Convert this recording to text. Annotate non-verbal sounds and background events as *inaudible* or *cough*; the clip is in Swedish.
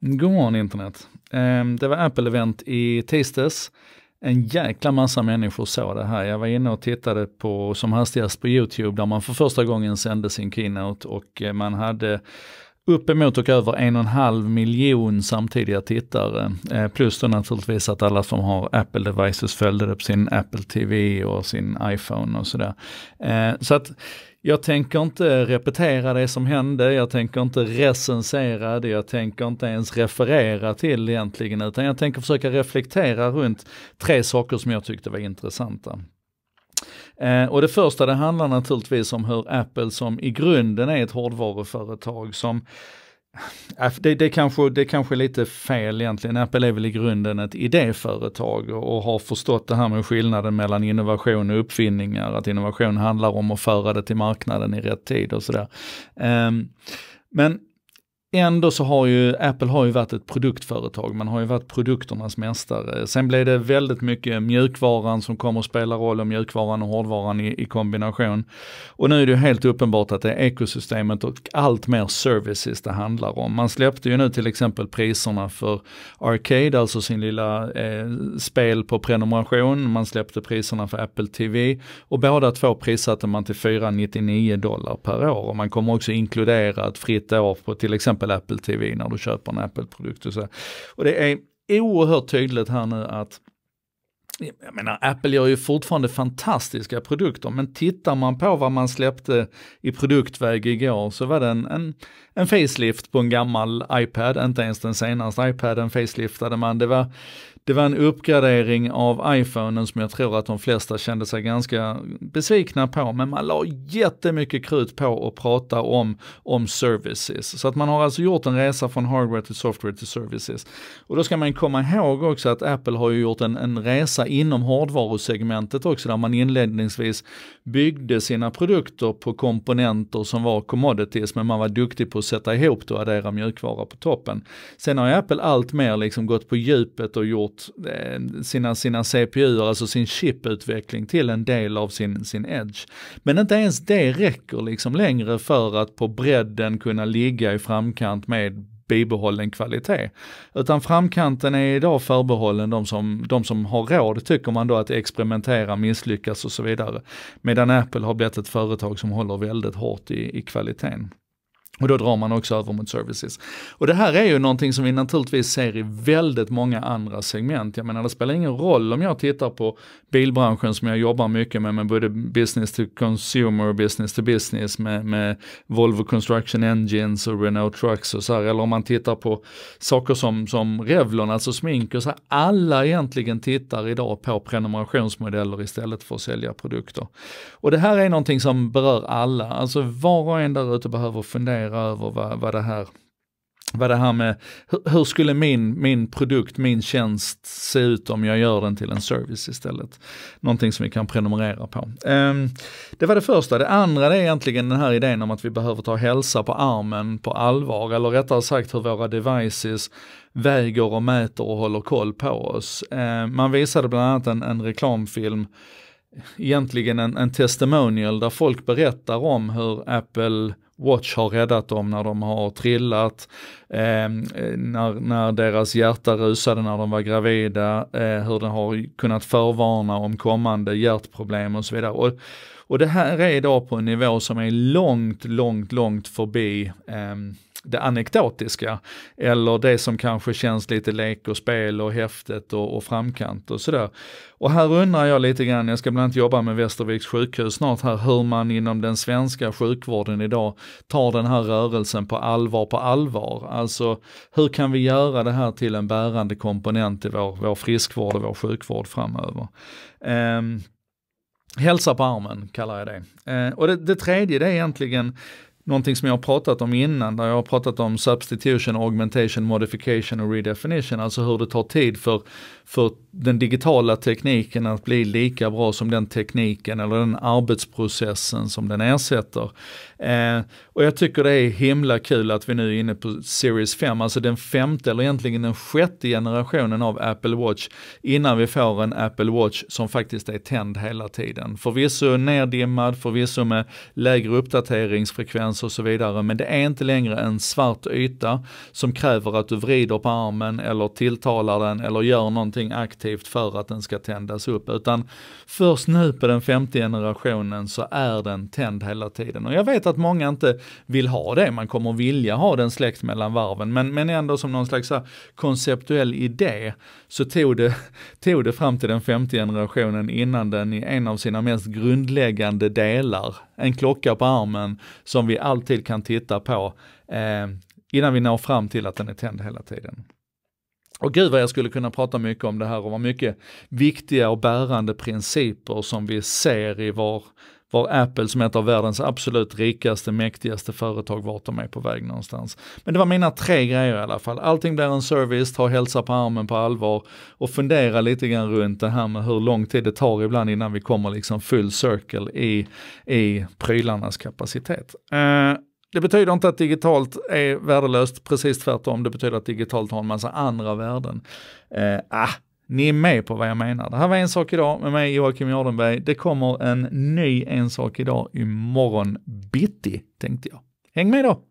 God morgon internet. Ehm, det var Apple-event i tisdags. En jäkla massa människor såg det här. Jag var inne och tittade på, som hastigast på YouTube där man för första gången sände sin keynote och eh, man hade uppemot och över en och en halv miljon samtidiga tittare. Eh, plus då naturligtvis att alla som har Apple devices följde det på sin Apple TV och sin iPhone och sådär. Eh, så att jag tänker inte repetera det som hände, jag tänker inte recensera det, jag tänker inte ens referera till egentligen, utan jag tänker försöka reflektera runt tre saker som jag tyckte var intressanta. Eh, och det första det handlar naturligtvis om hur Apple som i grunden är ett hårdvaruföretag som eh, det, det, kanske, det kanske är lite fel egentligen. Apple är väl i grunden ett idéföretag och har förstått det här med skillnaden mellan innovation och uppfinningar. Att innovation handlar om att föra det till marknaden i rätt tid och sådär. Ehm, men Ändå så har ju Apple har ju varit ett produktföretag, man har ju varit produkternas mästare. Sen blev det väldigt mycket mjukvaran som kommer att spela roll och mjukvaran och hårdvaran i, i, kombination. Och nu är det ju helt uppenbart att det är ekosystemet och allt mer services det handlar om. Man släppte ju nu till exempel priserna för Arcade, alltså sin lilla eh, spel på prenumeration. Man släppte priserna för Apple TV och båda två prissatte man till 499 dollar per år. Och man kommer också inkludera ett fritt år på till exempel exempel Apple TV när du köper en Apple-produkt. Och, och det är oerhört tydligt här nu att jag menar, Apple gör ju fortfarande fantastiska produkter, men tittar man på vad man släppte i produktväg igår så var det en, en, en facelift på en gammal iPad, inte ens den senaste iPaden faceliftade man. Det var, det var en uppgradering av iPhonen som jag tror att de flesta kände sig ganska besvikna på, men man la jättemycket krut på att prata om, om services. Så att man har alltså gjort en resa från hardware till software till services. Och då ska man komma ihåg också att Apple har ju gjort en, en resa inom hårdvarusegmentet också, där man inledningsvis byggde sina produkter på komponenter som var commodities, men man var duktig på att sätta ihop det och addera mjukvara på toppen. Sen har Apple allt mer liksom gått på djupet och gjort Eh, sina, sina CPU, alltså sin chiputveckling till en del av sin, sin edge. Men inte ens det räcker liksom längre för att på bredden kunna ligga i framkant med bibehållen kvalitet. Utan framkanten är idag förbehållen de som, de som har råd, tycker man då att experimentera, misslyckas och så vidare. Medan Apple har blivit ett företag som håller väldigt hårt i, i kvaliteten. Och då drar man också över mot services. Och det här är ju någonting som vi naturligtvis ser i väldigt många andra segment. Jag menar det spelar ingen roll om jag tittar på bilbranschen som jag jobbar mycket med, med både business to consumer och business to business med, med, Volvo Construction Engines och Renault Trucks och så här. Eller om man tittar på saker som, som Revlon, alltså smink och så här. Alla egentligen tittar idag på prenumerationsmodeller istället för att sälja produkter. Och det här är någonting som berör alla. Alltså var och en där ute behöver fundera fundera över vad, vad det här vad det här med, hur, skulle min, min produkt, min tjänst se ut om jag gör den till en service istället? Någonting som vi kan prenumerera på. Um, det var det första. Det andra det är egentligen den här idén om att vi behöver ta hälsa på armen på allvar, eller rättare sagt hur våra devices väger och mäter och håller koll på oss. Uh, man visade bland annat en, en reklamfilm egentligen en, en testimonial där folk berättar om hur Apple Watch har räddat dem när de har trillat, eh, när, när deras hjärta rusade när de var gravida, eh, hur den har kunnat förvarna om kommande hjärtproblem och så vidare. Och, och det här är idag på en nivå som är långt, långt, långt förbi eh, det anekdotiska eller det som kanske känns lite lek och spel och häftigt och, och framkant och sådär. Och här undrar jag lite grann, jag ska bland annat jobba med Västerviks sjukhus snart här, hur man inom den svenska sjukvården idag tar den här rörelsen på allvar på allvar. Alltså hur kan vi göra det här till en bärande komponent i vår, vår friskvård och vår sjukvård framöver? Um, Hälsa på armen kallar jag det. Eh, och det, det, tredje det är egentligen någonting som jag har pratat om innan, där jag har pratat om substitution, augmentation, modification och redefinition, alltså hur det tar tid för, för den digitala tekniken att bli lika bra som den tekniken eller den arbetsprocessen som den ersätter. Eh, och jag tycker det är himla kul att vi nu är inne på Series 5, alltså den femte eller egentligen den sjätte generationen av Apple Watch, innan vi får en Apple Watch som faktiskt är tänd hela tiden. Förvisso neddimmad, förvisso med lägre uppdateringsfrekvens balans och så vidare. Men det är inte längre en svart yta som kräver att du vrider på armen eller tilltalar den eller gör någonting aktivt för att den ska tändas upp. Utan först nu på den femte generationen så är den tänd hela tiden. Och jag vet att många inte vill ha det, man kommer vilja ha den släckt mellan varven. Men, men ändå som någon slags konceptuell idé så tog det, *laughs* tog det fram till den femte generationen innan den i en av sina mest grundläggande delar en klocka på armen som vi alltid kan titta på eh, innan vi når fram till att den är tänd hela tiden. Och gud vad jag skulle kunna prata mycket om det här och vad mycket viktiga och bärande principer som vi ser i vår var Apple som ett av världens absolut rikaste, mäktigaste företag, vart de är på väg någonstans. Men det var mina tre grejer i alla fall. Allting blir en service, ta hälsa på armen på allvar och fundera lite grann runt det här med hur lång tid det tar ibland innan vi kommer liksom full circle i, i prylarnas kapacitet. Uh, det betyder inte att digitalt är värdelöst, precis tvärtom. Det betyder att digitalt har en massa andra värden. Eh, ah, ni är med på vad jag menar. Det här var En sak idag med mig Joakim Jardenberg. Det kommer en ny En sak idag imorgon bitti, tänkte jag. Häng med då!